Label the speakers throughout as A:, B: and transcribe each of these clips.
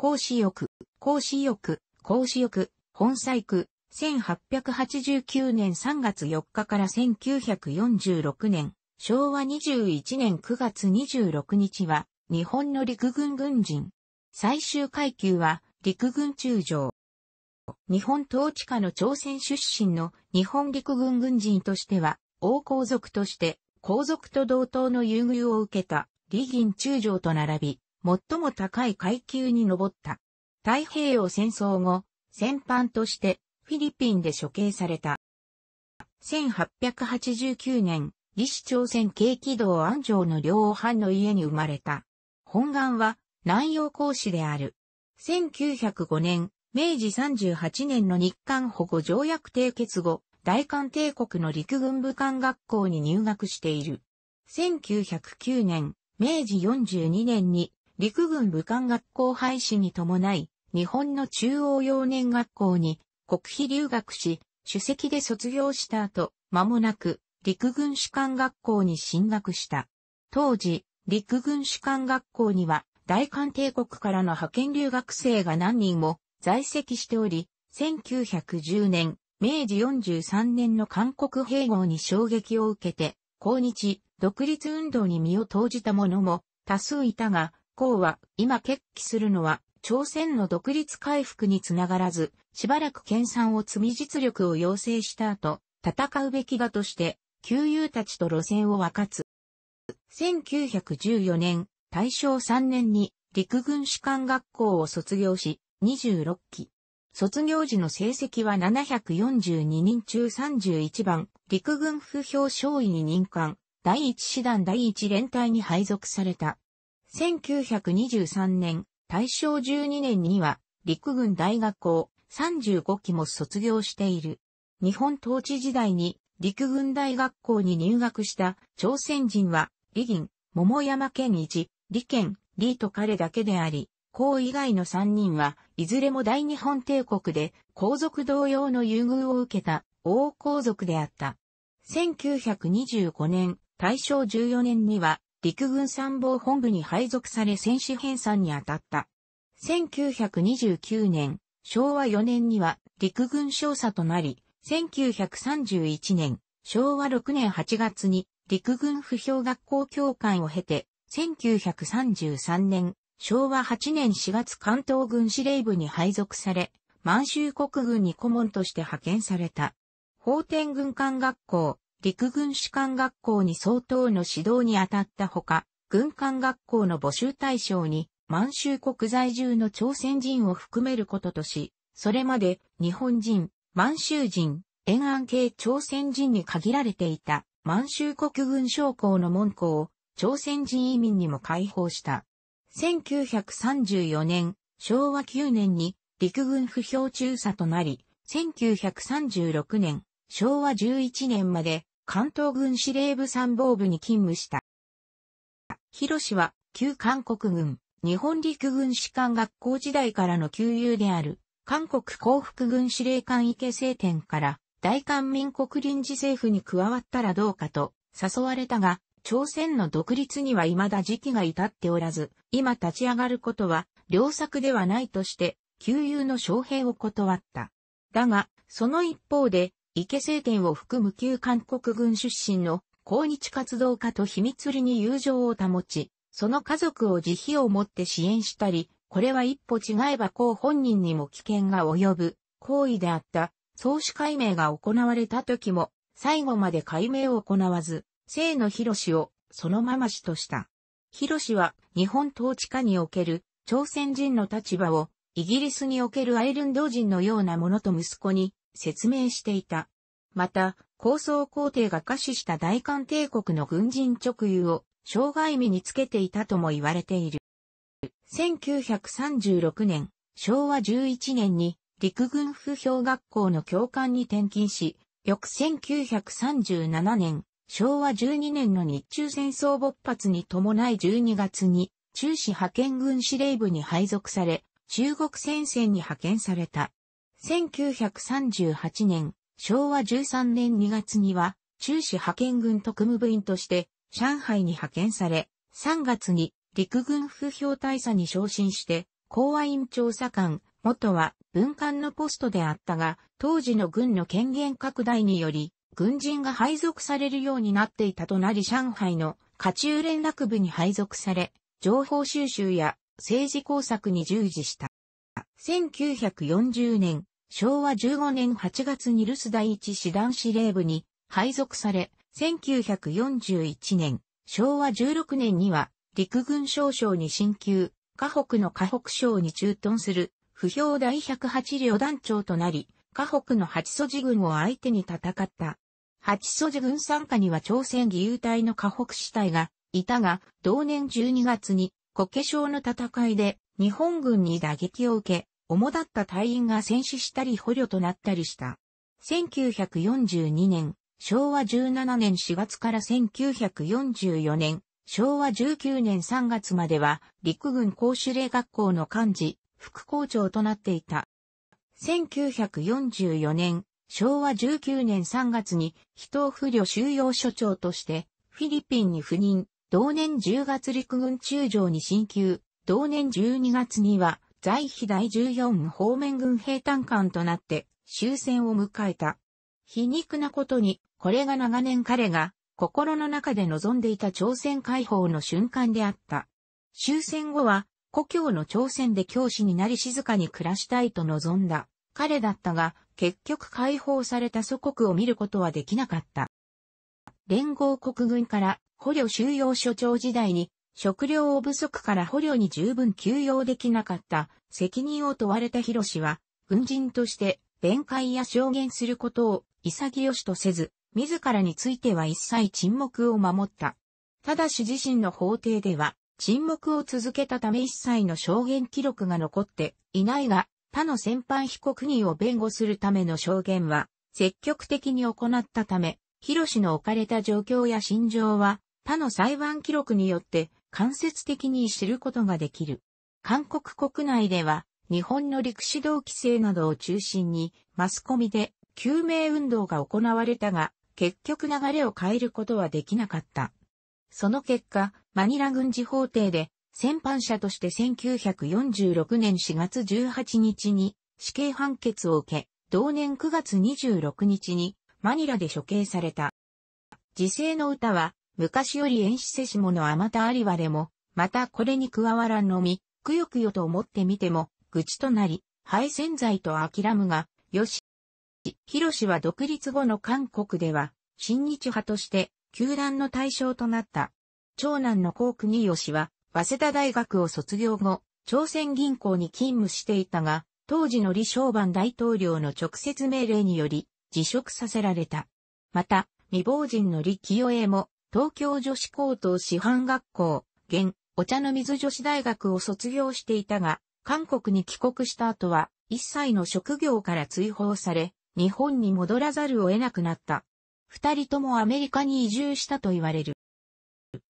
A: 孔子翼、孔子翼、孔子翼、本細区、1889年3月4日から1946年、昭和21年9月26日は、日本の陸軍軍人。最終階級は、陸軍中将。日本統治下の朝鮮出身の日本陸軍軍人としては、王皇族として、皇族と同等の優遇を受けた、李銀中将と並び、最も高い階級に上った。太平洋戦争後、戦犯としてフィリピンで処刑された。1889年、李氏朝鮮軽機動安城の両藩の家に生まれた。本願は南洋講師である。1905年、明治38年の日韓保護条約締結後、大韓帝国の陸軍武官学校に入学している。1909年、明治42年に陸軍武官学校廃止に伴い、日本の中央幼年学校に国費留学し、主席で卒業した後、間もなく陸軍士官学校に進学した。当時、陸軍士官学校には大韓帝国からの派遣留学生が何人も在籍しており、1910年、明治43年の韓国併合に衝撃を受けて、抗日、独立運動に身を投じた者も多数いたが、項は今決起するのは朝鮮の独立回復につながらず、しばらく研鑽を積み実力を要請した後、戦うべきだとして、旧友たちと路線を分かつ。1914年、大正3年に陸軍士官学校を卒業し、26期。卒業時の成績は742人中31番、陸軍不評少位に任官、第一師団第一連隊に配属された。1923年、大正12年には、陸軍大学校35期も卒業している。日本統治時代に陸軍大学校に入学した朝鮮人は、李銀、桃山健一、李健、李と彼だけであり、皇以外の3人はいずれも大日本帝国で皇族同様の優遇を受けた王皇族であった。1925年、大正14年には陸軍参謀本部に配属され戦士編纂に当たった。1929年、昭和4年には陸軍少佐となり、1931年、昭和6年8月に陸軍不評学校教官を経て、1933年、昭和8年4月関東軍司令部に配属され、満州国軍に顧問として派遣された。法天軍艦学校、陸軍士官学校に相当の指導に当たったほか、軍官学校の募集対象に満州国在住の朝鮮人を含めることとし、それまで日本人、満州人、沿岸系朝鮮人に限られていた満州国軍将校の門戸を朝鮮人移民にも開放した。1934年、昭和9年に陸軍不評中佐となり、1936年、昭和11年まで関東軍司令部参謀部に勤務した。広氏は、旧韓国軍、日本陸軍士官学校時代からの旧友である、韓国幸福軍司令官池政典から、大韓民国臨時政府に加わったらどうかと誘われたが、朝鮮の独立には未だ時期が至っておらず、今立ち上がることは良策ではないとして、旧友の招聘を断った。だが、その一方で、池政典を含む旧韓国軍出身の抗日活動家と秘密裏に友情を保ち、その家族を慈悲を持って支援したり、これは一歩違えば公本人にも危険が及ぶ行為であった。創始解明が行われた時も、最後まで解明を行わず、生の広氏をそのまま死とした。広氏は日本統治下における朝鮮人の立場をイギリスにおけるアイルンド人のようなものと息子に説明していた。また、構想皇帝が下手した大韓帝国の軍人直輸を障害身につけていたとも言われている。1936年、昭和11年に陸軍不評学校の教官に転勤し、翌1937年、昭和12年の日中戦争勃発に伴い12月に中止派遣軍司令部に配属され、中国戦線に派遣された。1938年、昭和13年2月には、中止派遣軍特務部員として、上海に派遣され、3月に陸軍副評大佐に昇進して、公安院調査官、元は文官のポストであったが、当時の軍の権限拡大により、軍人が配属されるようになっていたとなり上海の家中連絡部に配属され、情報収集や政治工作に従事した。1940年、昭和15年8月に留守第一師団司令部に配属され、1941年、昭和16年には陸軍少将に進級、河北の河北省に駐屯する不評第108両団長となり、河北の八祖寺軍を相手に戦った。八祖寺軍参加には朝鮮義勇隊の河北支隊がいたが、同年12月に国家省の戦いで日本軍に打撃を受け、主だった隊員が戦死したり捕虜となったりした。1942年、昭和17年4月から1944年、昭和19年3月までは陸軍公主令学校の幹事、副校長となっていた。1944年、昭和19年3月に人を不慮収容所長としてフィリピンに赴任、同年10月陸軍中将に進級、同年12月には、在比第14方面軍兵単艦となって、終戦を迎えた。皮肉なことに、これが長年彼が、心の中で望んでいた朝鮮解放の瞬間であった。終戦後は、故郷の朝鮮で教師になり静かに暮らしたいと望んだ。彼だったが、結局解放された祖国を見ることはできなかった。連合国軍から捕虜収容所長時代に食料を不足から捕虜に十分休養できなかった責任を問われた広氏は、軍人として弁解や証言することを潔しとせず、自らについては一切沈黙を守った。ただし自身の法廷では、沈黙を続けたため一切の証言記録が残っていないが、他の先般被告人を弁護するための証言は、積極的に行ったため、広氏の置かれた状況や心情は、他の裁判記録によって間接的に知ることができる。韓国国内では、日本の陸士導規制などを中心に、マスコミで救命運動が行われたが、結局流れを変えることはできなかった。その結果、マニラ軍事法廷で、戦犯者として1946年4月18日に死刑判決を受け、同年9月26日にマニラで処刑された。時世の歌は昔より遠視せし者あまたありはでも、またこれに加わらんのみ、くよくよと思ってみても、愚痴となり、敗戦罪と諦むが、よし。広氏は独立後の韓国では、新日派として、球団の対象となった。長男の高国義は、早稲田大学を卒業後、朝鮮銀行に勤務していたが、当時の李承晩大統領の直接命令により、辞職させられた。また、未亡人の李清栄も、東京女子高等師範学校、現、お茶の水女子大学を卒業していたが、韓国に帰国した後は、一切の職業から追放され、日本に戻らざるを得なくなった。二人ともアメリカに移住したと言われる。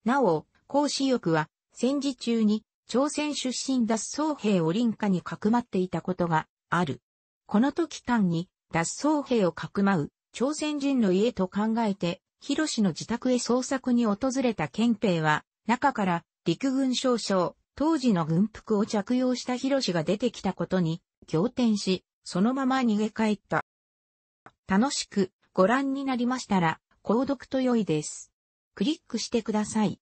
A: なお、孔子翼は、戦時中に、朝鮮出身脱走兵を臨下にかくまっていたことがある。この時単に脱走兵をかくまう朝鮮人の家と考えて広氏の自宅へ捜索に訪れた憲兵は、中から陸軍少将、当時の軍服を着用した広氏が出てきたことに、仰天し、そのまま逃げ帰った。楽しくご覧になりましたら、購読と良いです。クリックしてください。